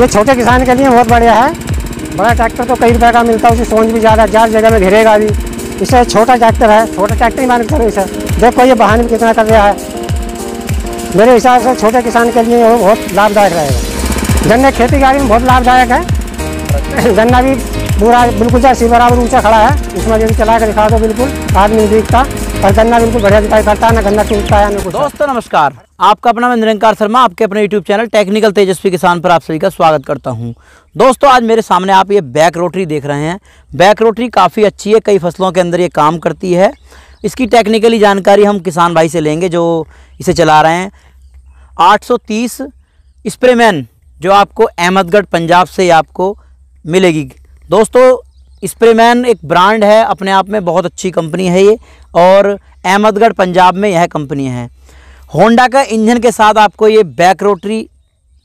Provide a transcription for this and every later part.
ये छोटे किसान के लिए बहुत बढ़िया है बड़ा ट्रैक्टर तो कई रुपये का मिलता है उसकी सोच भी ज़्यादा ज़्यादा जगह में घेरेगा भी इससे छोटा ट्रैक्टर है छोटा ट्रैक्टर ही मान के चलो इसे देखो ये बहाने भी कितना कर रहा है मेरे हिसाब से छोटे किसान के लिए वो बहुत लाभदायक रहेगा गन्ने खेती बाड़ी में बहुत लाभदायक है गन्ना भी पूरा बिल्कुल जैसी बराबर ऊँचा खड़ा है उसमें यदि चला कर दिखा दो बिल्कुल आदमी दिखता और गन्ना बिल्कुल बढ़िया जुताई करता है ना गन्ना टूटता है ना दोस्तों नमस्कार आपका अपना मैं निरंकार शर्मा आपके अपने यूट्यूब चैनल टेक्निकल तेजस्वी किसान पर आप सभी का स्वागत करता हूं दोस्तों आज मेरे सामने आप ये बैक रोटरी देख रहे हैं बैक रोटरी काफ़ी अच्छी है कई फसलों के अंदर ये काम करती है इसकी टेक्निकली जानकारी हम किसान भाई से लेंगे जो इसे चला रहे हैं 830 स्प्रेमैन जो आपको अहमदगढ़ पंजाब से आपको मिलेगी दोस्तों स्प्रेमैन एक ब्रांड है अपने आप में बहुत अच्छी कंपनी है ये और अहमदगढ़ पंजाब में यह कंपनी है होंडा का इंजन के साथ आपको ये बैक रोटरी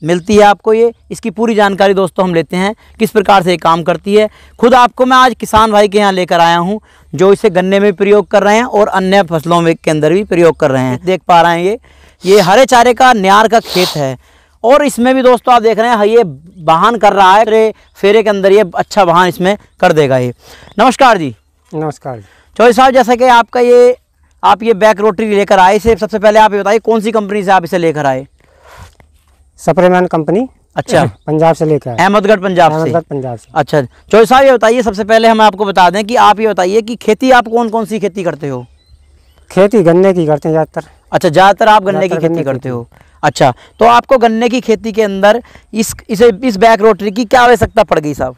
मिलती है आपको ये इसकी पूरी जानकारी दोस्तों हम लेते हैं किस प्रकार से ये काम करती है खुद आपको मैं आज किसान भाई के यहाँ लेकर आया हूँ जो इसे गन्ने में प्रयोग कर रहे हैं और अन्य फसलों में के अंदर भी प्रयोग कर रहे हैं देख पा रहे हैं ये ये हरे चारे का न्यार का खेत है और इसमें भी दोस्तों आप देख रहे हैं हाँ, ये वाहन कर रहा है अरे फेरे के अंदर ये अच्छा वाहन इसमें कर देगा ये नमस्कार जी नमस्कार चौधरी साहब जैसा कि आपका ये आप ये बैक रोटरी लेकर आए इसे सबसे पहले आप ये बताइए कौन सी कंपनी से आप इसे लेकर आए सप्रेमान कंपनी अच्छा पंजाब से लेकर अहमदगढ़ पंजाब से पंजाब से अच्छा चौधरी साहब ये बताइए सबसे पहले हम आपको बता दें कि आप ये बताइए कि खेती आप कौन कौन सी खेती करते हो खेती गन्ने की करते हैं ज़्यादातर अच्छा ज़्यादातर आप गन्ने की खेती करते हो अच्छा तो आपको गन्ने की खेती के अंदर इस इसे इस बैक रोटरी की क्या आवश्यकता पड़ गई साहब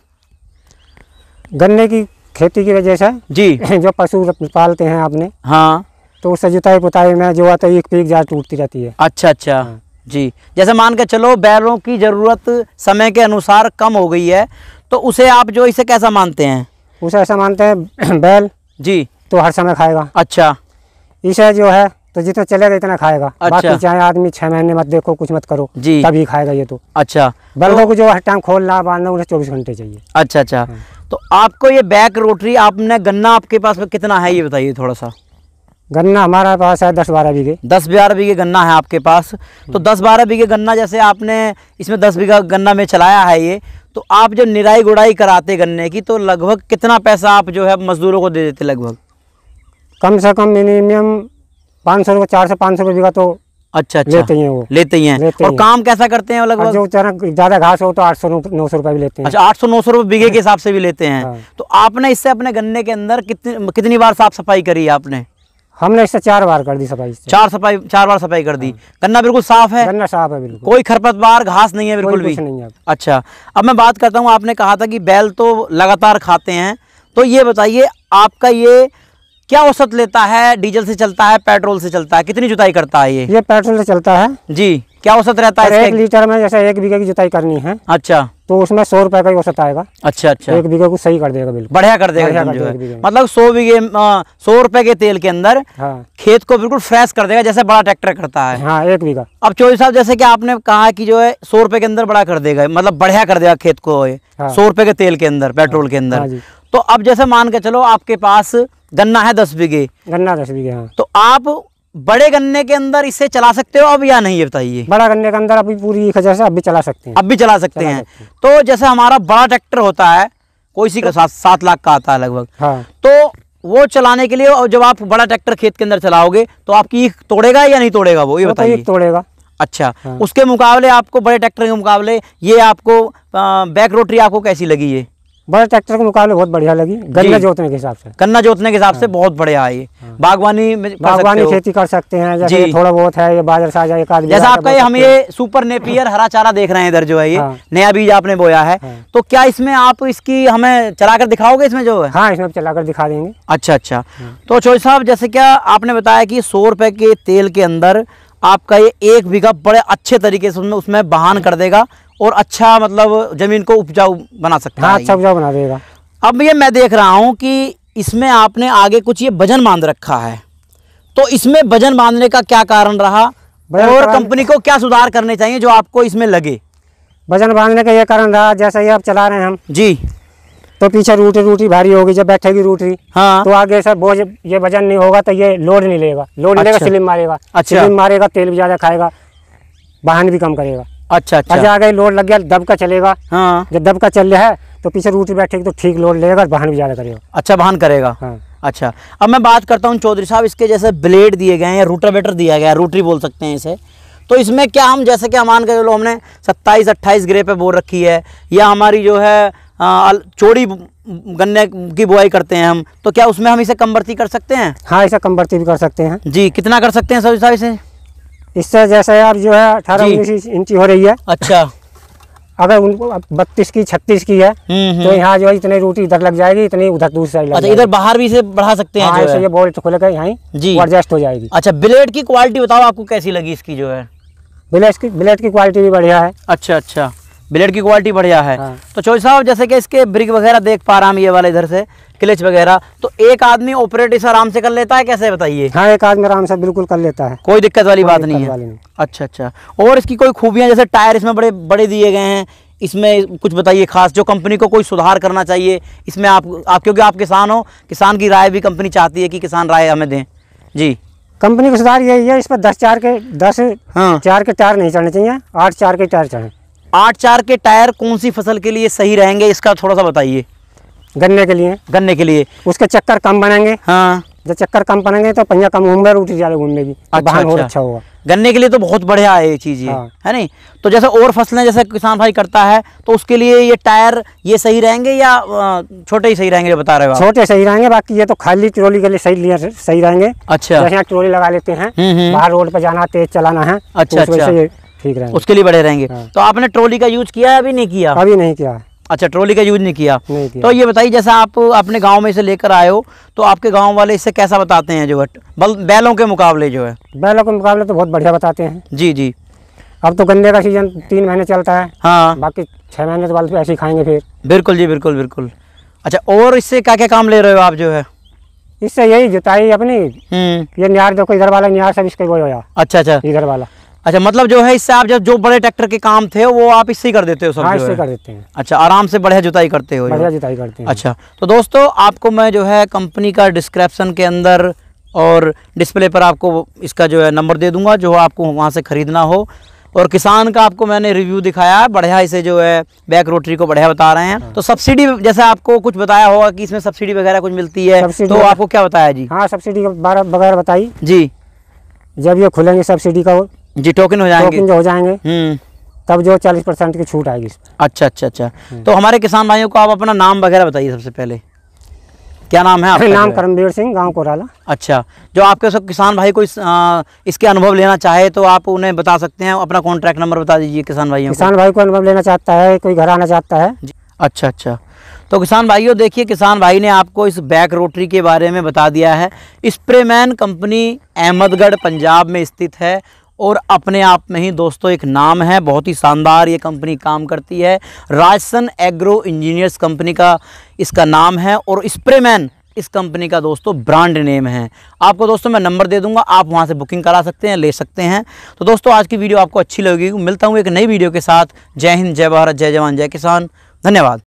गन्ने की खेती की वजह से जी जो पशु पालते हैं आपने हाँ तो उससे जुताई पुताई में जो आता है एक पीक जा टूटती रहती है अच्छा अच्छा हाँ। जी जैसे मान के चलो बैलों की ज़रूरत समय के अनुसार कम हो गई है तो उसे आप जो इसे कैसा मानते हैं उसे ऐसा मानते हैं बैल जी तो हर समय खाएगा अच्छा इसे जो है तो जितना चलेगा इतना खाएगा अच्छा। बाकी चाहे आदमी छह महीने मत देखो कुछ मत करो जी तभी खाएगा ये तो अच्छा बल्दों तो- को जो हर टाइम खोलना बांधना उन्हें चौबीस घंटे चाहिए अच्छा अच्छा हाँ। तो आपको ये बैक रोटरी आपने गन्ना आपके पास कितना है ये बताइए थोड़ा सा गन्ना हमारा पास है दस बारह बीघे दस बारह बीघे गन्ना है आपके पास तो हाँ। दस बारह बीघे गन्ना जैसे आपने इसमें दस बीघा गन्ना में चलाया है ये तो आप जो निराई गुड़ाई कराते गन्ने की तो लगभग कितना पैसा आप जो है मजदूरों को दे देते लगभग कम से कम मिनिमम पाँच सौ रुपये चार से पाँच सौ रुपये बीघा तो अच्छा अच्छा लेते हैं वो लेते हैं लेते और काम कैसा करते हैं लगभग जो ज्यादा घास हो तो आठ सौ नौ सौ रुपए भी लेते हैं अच्छा आठ सौ नौ सौ रुपए बीघे के हाँ। हिसाब से भी लेते हैं हाँ। तो आपने इससे अपने गन्ने के अंदर कितनी कितनी बार साफ सफाई करी आपने हमने इससे चार बार कर दी सफाई चार सफाई चार बार सफाई कर दी हाँ। गन्ना बिल्कुल साफ है गन्ना साफ है बिल्कुल कोई खरपतवार घास नहीं है बिल्कुल भी नहीं है अच्छा अब मैं बात करता हूँ आपने कहा था कि बैल तो लगातार खाते हैं तो ये बताइए आपका ये क्या औसत लेता है डीजल से चलता है पेट्रोल से चलता है कितनी जुताई करता है ये ये पेट्रोल से चलता है जी क्या औसत रहता है एक लीटर में जैसे एक बीघे की जुताई करनी है अच्छा तो उसमें सौ रुपए का औसत आएगा अच्छा अच्छा एक बीघे को सही कर देगा बिल्कुल बढ़िया कर देगा, बढ़िया कर मतलब सौ बीघे सौ रुपए के तेल के अंदर हाँ। खेत को बिल्कुल फ्रेश कर देगा जैसे बड़ा ट्रैक्टर करता है हाँ एक बीघा अब चौधरी साहब जैसे कि आपने कहा कि जो है सौ रुपए के अंदर बड़ा कर देगा मतलब बढ़िया कर देगा खेत को हाँ। सौ रुपए के तेल के अंदर पेट्रोल हाँ। के अंदर हाँ तो अब जैसे मान के चलो आपके पास गन्ना है दस बीघे गन्ना दस बीघे हाँ तो आप बड़े गन्ने के अंदर इसे चला सकते हो अब या नहीं ये बताइए बड़ा गन्ने के अंदर अभी पूरी एक हजार से अभी चला सकते हैं अब भी चला सकते हैं तो जैसे हमारा बड़ा ट्रैक्टर होता है कोई सी का तो- सात लाख का आता है लगभग हाँ। तो वो चलाने के लिए और जब आप बड़ा ट्रैक्टर खेत के अंदर चलाओगे तो आपकी ईख तोड़ेगा या नहीं तोड़ेगा वो ये तो बताइए तोड़ेगा अच्छा हाँ। उसके मुकाबले आपको बड़े ट्रैक्टर के मुकाबले ये आपको बैक रोटरी आपको कैसी लगी है बड़ा ट्रैक्टर के मुकाबले बहुत बढ़िया लगी गन्ना जोतने के हिसाब से गन्ना जोतने के हिसाब से हाँ। बहुत बढ़िया आई हाँ। बागवानी बागवानी खेती कर सकते हैं जैसे थोड़ा बहुत है ये बाजार साजा एक जैसा आपका ये हम ये सुपर नेपियर हरा चारा देख रहे हैं इधर जो है ये हाँ। नया बीज आपने बोया है तो क्या इसमें आप इसकी हमें चलाकर दिखाओगे इसमें जो है हाँ इसमें चलाकर दिखा देंगे अच्छा अच्छा तो चौधरी साहब जैसे क्या आपने बताया की सौ रुपए के तेल के अंदर आपका ये एक बीघा बड़े अच्छे तरीके से उसमें बहान कर देगा और अच्छा मतलब ज़मीन को उपजाऊ बना सकता हाँ, है अच्छा उपजाऊ बना देगा अब ये मैं देख रहा हूँ कि इसमें आपने आगे कुछ ये वजन बांध रखा है तो इसमें वजन बांधने का क्या कारण रहा और कंपनी को क्या सुधार करने चाहिए जो आपको इसमें लगे वजन बांधने का यह कारण रहा जैसा ये आप चला रहे हैं हम जी तो पीछे रूटी रूटी भारी होगी जब बैठेगी रूटी हाँ तो आगे सर बोझ ये वजन नहीं होगा तो ये लोड नहीं लेगा लोड अच्छा। लेगा स्लिम मारेगा अच्छा। स्लिम मारेगा तेल भी ज़्यादा खाएगा वाहन भी कम करेगा अच्छा अच्छा अच्छा अगर लोड लग गया दब का चलेगा हाँ जब दब का चल रहा है तो पीछे रूट में बैठेगी तो ठीक लोड लेगा वाहन भी ज़्यादा करेगा अच्छा वाहन करेगा हाँ। अच्छा अब मैं बात करता हूँ चौधरी साहब इसके जैसे ब्लेड दिए गए हैं रूटर बेटर दिया गया है रूटरी बोल सकते हैं इसे तो इसमें क्या हम जैसे कि मान के चलो हमने 27 28 ग्रे पे बोर रखी है या हमारी जो है आ, चोरी गन्ने की बुआई करते हैं हम तो क्या उसमें हम इसे कम कर सकते हैं हाँ इसे कम भी कर सकते हैं जी कितना कर सकते हैं सर साहब इसे इससे जैसे आप जो है अठारह उन्नीस इंची हो रही है अच्छा अगर उनको बत्तीस की छत्तीस की है हम्म, हम्म। तो यहाँ जो है इतनी रोटी इधर लग जाएगी इतनी उधर दूसरी साइड अच्छा इधर बाहर भी इसे बढ़ा सकते हैं हाँ, जो है। ये बोल्ट तो खुलेगा यहाँ जी एडजस्ट हो जाएगी अच्छा ब्लेड की क्वालिटी बताओ आपको कैसी लगी इसकी जो है ब्लेड की ब्लेड की क्वालिटी भी बढ़िया है अच्छा अच्छा ब्लेड की क्वालिटी बढ़िया है हाँ। तो चौधरी साहब जैसे कि इसके ब्रिक वगैरह देख पा रहा हम ये वाले इधर से क्लिच वगैरह तो एक आदमी ऑपरेट इसे आराम से कर लेता है कैसे बताइए हाँ एक आदमी आराम से बिल्कुल कर लेता है कोई दिक्कत वाली कोई बात नहीं है नहीं। अच्छा अच्छा और इसकी कोई खूबियाँ जैसे टायर इसमें बड़े बड़े दिए गए हैं इसमें कुछ बताइए खास जो कंपनी को कोई सुधार करना चाहिए इसमें आप आप क्योंकि आप किसान हो किसान की राय भी कंपनी चाहती है कि किसान राय हमें दें जी कंपनी का सुधार यही है इसमें दस चार के दस हाँ चार के टायर नहीं चढ़ने चाहिए आठ चार के टायर चढ़े आठ चार के टायर कौन सी फसल के लिए सही रहेंगे इसका थोड़ा सा बताइए गन्ने के लिए गन्ने के लिए उसके चक्कर कम बनाएंगे हाँ जब चक्कर कम बनेंगे तो पहिया कम घूमेगा जाएगा घूमने की तो अच्छा, अच्छा, अच्छा होगा गन्ने के लिए तो बहुत बढ़िया है ये चीज़ ये हाँ। है नहीं तो जैसे और फसलें जैसे किसान भाई करता है तो उसके लिए ये टायर ये सही रहेंगे या छोटे ही सही रहेंगे बता रहे हो छोटे सही रहेंगे बाकी ये तो खाली ट्रोली के लिए सही सही रहेंगे अच्छा यहाँ ट्रोली लगा लेते हैं हम्म, हम्म। बाहर रोड पर जाना तेज चलाना है तो अच्छा ठीक रहेंगे उसके लिए बड़े रहेंगे हाँ। तो आपने ट्रॉली का यूज किया अभी नहीं किया अभी नहीं किया अच्छा ट्रॉली का यूज नहीं किया नहीं किया तो ये बताइए जैसा आप अपने गांव में इसे लेकर आए हो तो आपके गांव वाले इसे कैसा बताते हैं जो है बैलों के मुकाबले जो है बैलों के मुकाबले तो बहुत बढ़िया बताते हैं जी जी अब तो गन्ने का सीजन तीन महीने चलता है हाँ बाकी छः महीने तो बाल ऐसे ही खाएंगे फिर बिल्कुल जी बिल्कुल बिल्कुल अच्छा और इससे क्या क्या काम ले रहे हो आप जो है इससे यही जुताई अपनी हम्म। ये निहार देखो इधर वाला निहार सब इसके गोया अच्छा अच्छा इधर वाला अच्छा मतलब जो है इससे आप जब जो बड़े ट्रैक्टर के काम थे वो आप इससे ही कर देते हो सब हाँ, इससे कर देते हैं अच्छा आराम से बढ़िया जुताई करते हो बढ़िया जुताई करते हैं अच्छा तो दोस्तों आपको मैं जो है कंपनी का डिस्क्रिप्शन के अंदर और डिस्प्ले पर आपको इसका जो है नंबर दे दूंगा जो आपको वहाँ से ख़रीदना हो और किसान का आपको मैंने रिव्यू दिखाया है बढ़िया इसे जो है बैक रोटरी को बढ़िया बता रहे हैं हाँ। तो सब्सिडी जैसे आपको कुछ बताया होगा कि इसमें सब्सिडी वगैरह कुछ मिलती है तो आपको क्या बताया जी हाँ सब्सिडी वगैरह बताई जी जब ये खुलेंगे सब्सिडी का जी टोकन हो जाएंगे टोकन जो हो जाएंगे हम्म। तब जो चालीस परसेंट की छूट आएगी अच्छा अच्छा अच्छा हम्म। तो हमारे किसान भाइयों को आप अपना नाम वगैरह बताइए सबसे पहले क्या नाम है आपका नाम करमवीर सिंह गांव कोराला अच्छा जो आपके सब किसान भाई को इस, आ, इसके अनुभव लेना चाहे तो आप उन्हें बता सकते हैं अपना कॉन्ट्रैक्ट नंबर बता दीजिए किसान भाई किसान भाई को अनुभव लेना चाहता है कोई घर आना चाहता है अच्छा अच्छा तो किसान भाइयों देखिए किसान भाई ने आपको इस बैक रोटरी के बारे में बता दिया है स्प्रेमैन कंपनी अहमदगढ़ पंजाब में स्थित है और अपने आप में ही दोस्तों एक नाम है बहुत ही शानदार ये कंपनी काम करती है राजसन एग्रो इंजीनियर्स कंपनी का इसका नाम है और स्प्रेमैन इस कंपनी का दोस्तों ब्रांड नेम है आपको दोस्तों मैं नंबर दे दूंगा आप वहां से बुकिंग करा सकते हैं ले सकते हैं तो दोस्तों आज की वीडियो आपको अच्छी लगेगी मिलता हूँ एक नई वीडियो के साथ जय हिंद जय भारत जय जवान जय किसान धन्यवाद